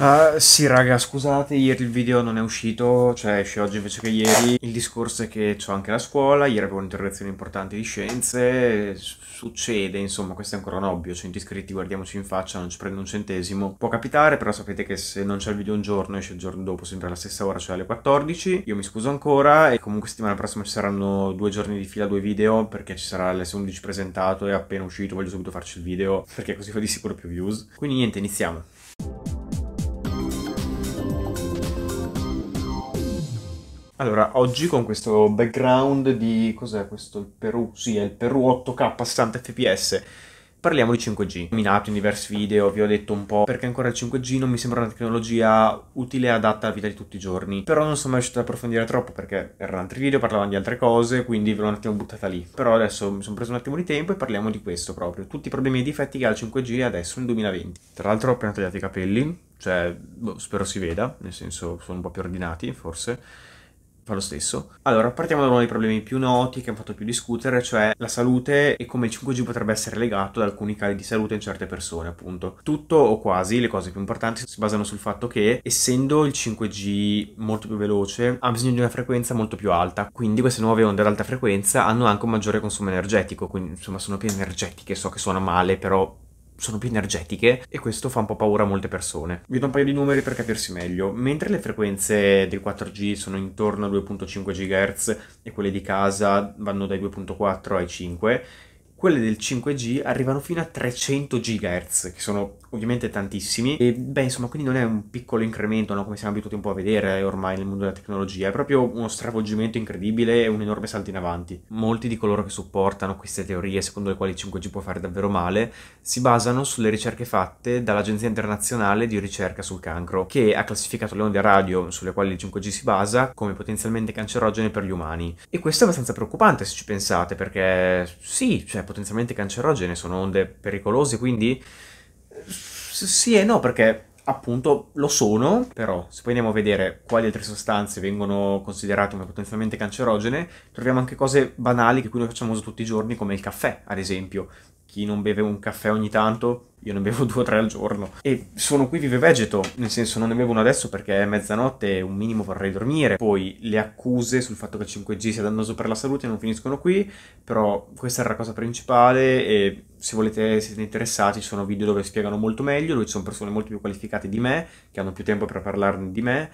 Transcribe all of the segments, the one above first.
Uh, sì raga, scusate, ieri il video non è uscito, cioè esce oggi invece che ieri. Il discorso è che ho anche la scuola, ieri avevo un'interrogazione importante di scienze, succede, insomma, questo è ancora un ovvio, 100 cioè, iscritti, guardiamoci in faccia, non ci prendo un centesimo. Può capitare, però sapete che se non c'è il video un giorno, esce il giorno dopo, sempre alla stessa ora, cioè alle 14. Io mi scuso ancora e comunque settimana prossima ci saranno due giorni di fila, due video, perché ci sarà l'S11 presentato e appena uscito voglio subito farci il video, perché così fa di sicuro più views. Quindi niente, iniziamo. Allora, oggi con questo background di... cos'è questo? Il Perù? Sì, è il Perù 8K 60 fps. Parliamo di 5G. Ho nominato in diversi video, vi ho detto un po', perché ancora il 5G non mi sembra una tecnologia utile e adatta alla vita di tutti i giorni. Però non sono mai riuscito ad approfondire troppo perché erano altri video, parlavano di altre cose, quindi ve l'ho un attimo buttata lì. Però adesso mi sono preso un attimo di tempo e parliamo di questo proprio. Tutti i problemi e i difetti che ha il 5G adesso nel 2020. Tra l'altro ho appena tagliato i capelli, cioè boh, spero si veda, nel senso sono un po' più ordinati forse fa lo stesso. Allora, partiamo da uno dei problemi più noti che hanno fatto più discutere, cioè la salute e come il 5G potrebbe essere legato ad alcuni cali di salute in certe persone, appunto. Tutto o quasi le cose più importanti si basano sul fatto che, essendo il 5G molto più veloce, ha bisogno di una frequenza molto più alta, quindi queste nuove onde ad alta frequenza hanno anche un maggiore consumo energetico, quindi insomma sono più energetiche, so che suona male, però sono più energetiche e questo fa un po' paura a molte persone. Vi do un paio di numeri per capirsi meglio. Mentre le frequenze del 4G sono intorno a 2.5 GHz e quelle di casa vanno dai 2.4 ai 5, quelle del 5G arrivano fino a 300 GHz, che sono ovviamente tantissimi. E beh, insomma, quindi non è un piccolo incremento, no? come siamo abituati un po' a vedere ormai nel mondo della tecnologia, è proprio uno stravolgimento incredibile e un enorme salto in avanti. Molti di coloro che supportano queste teorie, secondo le quali 5G può fare davvero male, si basano sulle ricerche fatte dall'Agenzia Internazionale di Ricerca sul Cancro, che ha classificato le onde radio sulle quali il 5G si basa come potenzialmente cancerogene per gli umani. E questo è abbastanza preoccupante se ci pensate, perché sì, cioè potenzialmente cancerogene sono onde pericolose, quindi sì e no, perché appunto lo sono, però se poi andiamo a vedere quali altre sostanze vengono considerate come potenzialmente cancerogene, troviamo anche cose banali che qui noi facciamo uso tutti i giorni, come il caffè, ad esempio chi non beve un caffè ogni tanto, io ne bevo due o tre al giorno. E sono qui vive vegeto, nel senso non ne bevo uno adesso perché è mezzanotte, e un minimo vorrei dormire. Poi le accuse sul fatto che il 5G sia dannoso per la salute non finiscono qui, però questa era la cosa principale e se volete, siete interessati, sono video dove spiegano molto meglio, dove ci sono persone molto più qualificate di me, che hanno più tempo per parlarne di me,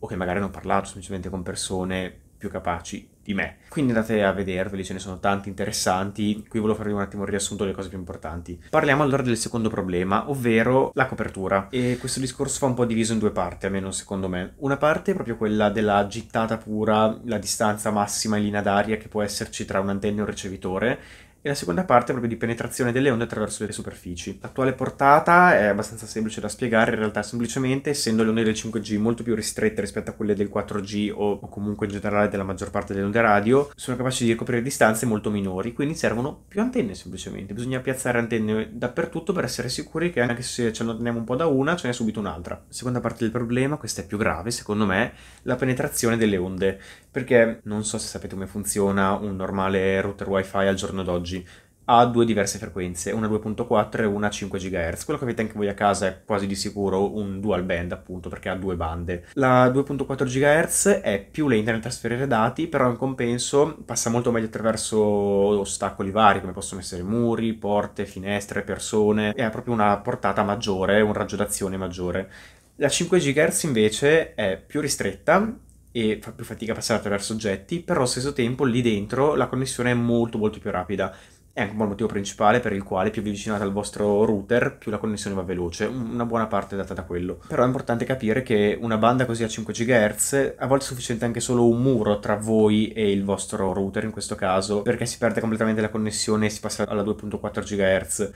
o che magari hanno parlato semplicemente con persone più capaci di me. Quindi andate a vederveli, ce ne sono tanti interessanti. Qui volevo farvi un attimo un riassunto delle cose più importanti. Parliamo allora del secondo problema, ovvero la copertura. E questo discorso fa un po' diviso in due parti, almeno secondo me. Una parte è proprio quella della gittata pura, la distanza massima in linea d'aria che può esserci tra un'antenna e un ricevitore, e la seconda parte è proprio di penetrazione delle onde attraverso le superfici. L'attuale portata è abbastanza semplice da spiegare, in realtà semplicemente essendo le onde del 5G molto più ristrette rispetto a quelle del 4G o, o comunque in generale della maggior parte delle onde radio, sono capaci di ricoprire distanze molto minori, quindi servono più antenne semplicemente, bisogna piazzare antenne dappertutto per essere sicuri che anche se ce ne teniamo un po' da una, ce n'è subito un'altra. Seconda parte del problema, questa è più grave secondo me, la penetrazione delle onde, perché non so se sapete come funziona un normale router wifi al giorno d'oggi oggi ha due diverse frequenze, una 2.4 e una 5 GHz. Quello che avete anche voi a casa è quasi di sicuro un dual band, appunto, perché ha due bande. La 2.4 GHz è più lenta nel trasferire dati, però in compenso passa molto meglio attraverso ostacoli vari, come possono essere muri, porte, finestre, persone, e ha proprio una portata maggiore, un raggio d'azione maggiore. La 5 GHz invece è più ristretta e fa più fatica a passare attraverso oggetti, però allo stesso tempo lì dentro la connessione è molto molto più rapida. È anche un po' il motivo principale per il quale più vi avvicinate al vostro router, più la connessione va veloce. Una buona parte è data da quello. Però è importante capire che una banda così a 5 GHz a volte è sufficiente anche solo un muro tra voi e il vostro router in questo caso, perché si perde completamente la connessione e si passa alla 2.4 GHz.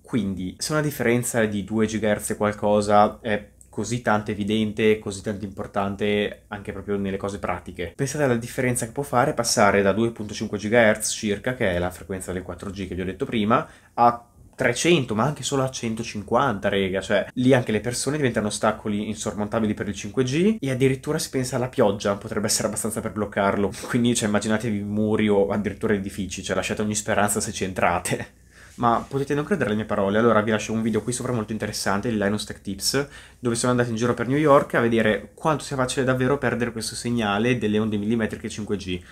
Quindi, se una differenza di 2 GHz qualcosa è così tanto evidente, così tanto importante anche proprio nelle cose pratiche. Pensate alla differenza che può fare passare da 2.5 GHz circa, che è la frequenza del 4G che vi ho detto prima, a 300, ma anche solo a 150, rega, cioè lì anche le persone diventano ostacoli insormontabili per il 5G e addirittura si pensa alla pioggia, potrebbe essere abbastanza per bloccarlo, quindi cioè, immaginatevi muri o addirittura edifici, cioè lasciate ogni speranza se ci entrate ma potete non credere alle mie parole, allora vi lascio un video qui sopra molto interessante di Linus Tech Tips, dove sono andato in giro per New York a vedere quanto sia facile davvero perdere questo segnale delle onde millimetriche 5G.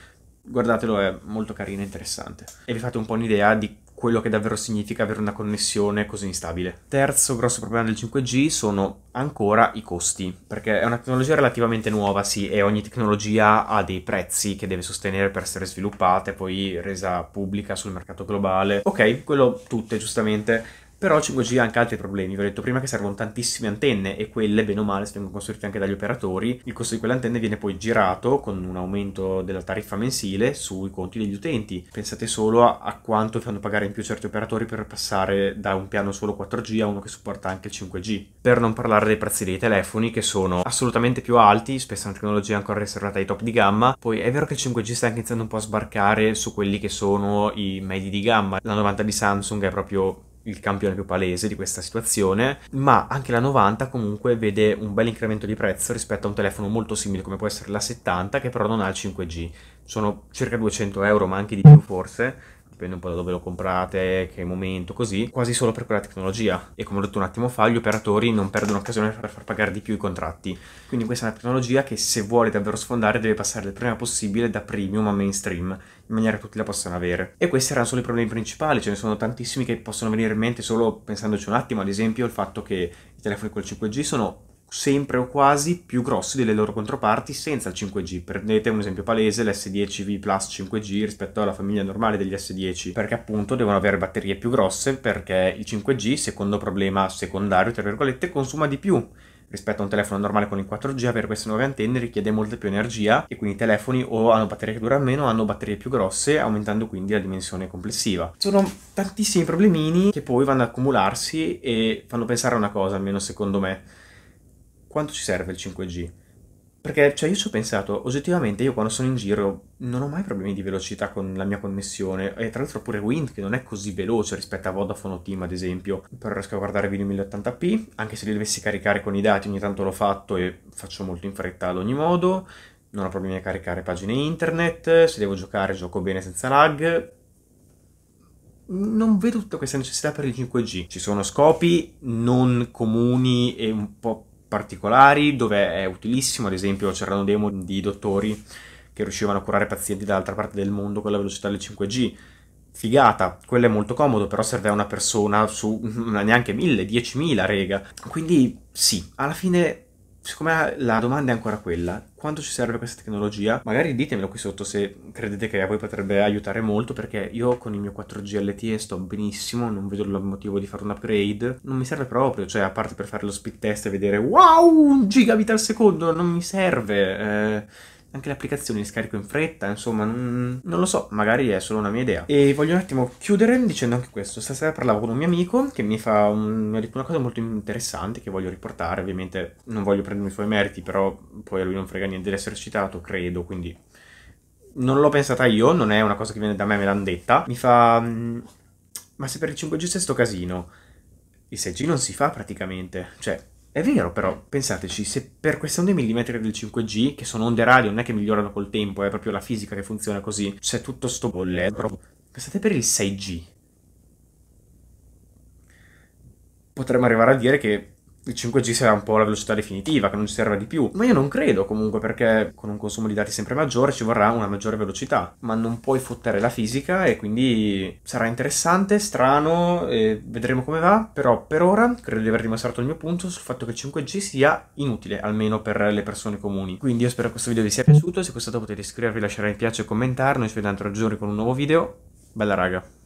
Guardatelo, è molto carino e interessante. E vi fate un po' un'idea di quello che davvero significa avere una connessione così instabile. Terzo grosso problema del 5G sono ancora i costi, perché è una tecnologia relativamente nuova, sì, e ogni tecnologia ha dei prezzi che deve sostenere per essere sviluppata e poi resa pubblica sul mercato globale. Ok, quello tutte giustamente però il 5G ha anche altri problemi, vi ho detto prima che servono tantissime antenne e quelle, bene o male, se vengono costruite anche dagli operatori, il costo di quelle antenne viene poi girato con un aumento della tariffa mensile sui conti degli utenti. Pensate solo a, a quanto fanno pagare in più certi operatori per passare da un piano solo 4G a uno che supporta anche il 5G. Per non parlare dei prezzi dei telefoni che sono assolutamente più alti, spesso una tecnologia ancora riservata ai top di gamma. Poi è vero che il 5G sta anche iniziando un po' a sbarcare su quelli che sono i medi di gamma. La 90 di Samsung è proprio il campione più palese di questa situazione, ma anche la 90 comunque vede un bel incremento di prezzo rispetto a un telefono molto simile come può essere la 70 che però non ha il 5G. Sono circa 200 euro, ma anche di più forse, dipende un po' da dove lo comprate, che momento, così, quasi solo per quella tecnologia. E come ho detto un attimo fa, gli operatori non perdono occasione per far pagare di più i contratti. Quindi questa è una tecnologia che se vuole davvero sfondare deve passare il prima possibile da premium a mainstream, in maniera che tutti la possano avere. E questi erano solo i problemi principali, ce ne sono tantissimi che possono venire in mente solo pensandoci un attimo, ad esempio il fatto che i telefoni col 5G sono sempre o quasi più grossi delle loro controparti senza il 5G. Prendete un esempio palese, l'S10V Plus 5G rispetto alla famiglia normale degli S10, perché appunto devono avere batterie più grosse perché il 5G, secondo problema secondario, tra virgolette, consuma di più rispetto a un telefono normale con il 4G avere queste nuove antenne richiede molta più energia e quindi i telefoni o hanno batterie che durano meno o hanno batterie più grosse aumentando quindi la dimensione complessiva sono tantissimi problemini che poi vanno ad accumularsi e fanno pensare a una cosa almeno secondo me quanto ci serve il 5G? Perché, cioè, io ci ho pensato, oggettivamente io quando sono in giro non ho mai problemi di velocità con la mia connessione, e tra l'altro pure Wind che non è così veloce rispetto a Vodafone o Team ad esempio, però riesco a guardare video 1080p, anche se li dovessi caricare con i dati ogni tanto l'ho fatto e faccio molto in fretta ad ogni modo, non ho problemi a caricare pagine internet, se devo giocare gioco bene senza lag, non vedo tutta questa necessità per il 5G. Ci sono scopi non comuni e un po' particolari dove è utilissimo, ad esempio c'erano demo di dottori che riuscivano a curare pazienti dall'altra parte del mondo con la velocità del 5G. Figata, quello è molto comodo, però serve a una persona su neanche 1000, 10.000 rega. Quindi sì, alla fine siccome la domanda è ancora quella, quanto ci serve questa tecnologia? Magari ditemelo qui sotto se credete che a voi potrebbe aiutare molto, perché io con il mio 4G LTE sto benissimo, non vedo il motivo di fare un upgrade, non mi serve proprio, cioè a parte per fare lo speed test e vedere wow, un gigabit al secondo, non mi serve. Eh, anche le applicazioni le scarico in fretta, insomma, non, non, lo so, magari è solo una mia idea. E voglio un attimo chiudere dicendo anche questo. Stasera parlavo con un mio amico che mi, fa un, mi ha detto una cosa molto interessante che voglio riportare. Ovviamente non voglio prendermi i suoi meriti, però poi a lui non frega niente di essere citato, credo, quindi non l'ho pensata io, non è una cosa che viene da me, me l'hanno detta. Mi fa. Mm, ma se per il 5G c'è sto casino, il 6G non si fa praticamente. Cioè, è vero, però, pensateci, se per questione dei millimetri del 5G, che sono onde radio, non è che migliorano col tempo, è proprio la fisica che funziona così, c'è tutto sto bolletto. Pensate per il 6G. Potremmo arrivare a dire che il 5G sarà un po' la velocità definitiva, che non ci serve di più. Ma io non credo comunque perché con un consumo di dati sempre maggiore ci vorrà una maggiore velocità. Ma non puoi fottere la fisica e quindi sarà interessante, strano, vedremo come va. Però per ora credo di aver dimostrato il mio punto sul fatto che il 5G sia inutile, almeno per le persone comuni. Quindi io spero che questo video vi sia piaciuto, se è stato potete iscrivervi, lasciare mi piace e commentarne. Noi ci vediamo tra giorni con un nuovo video. Bella raga.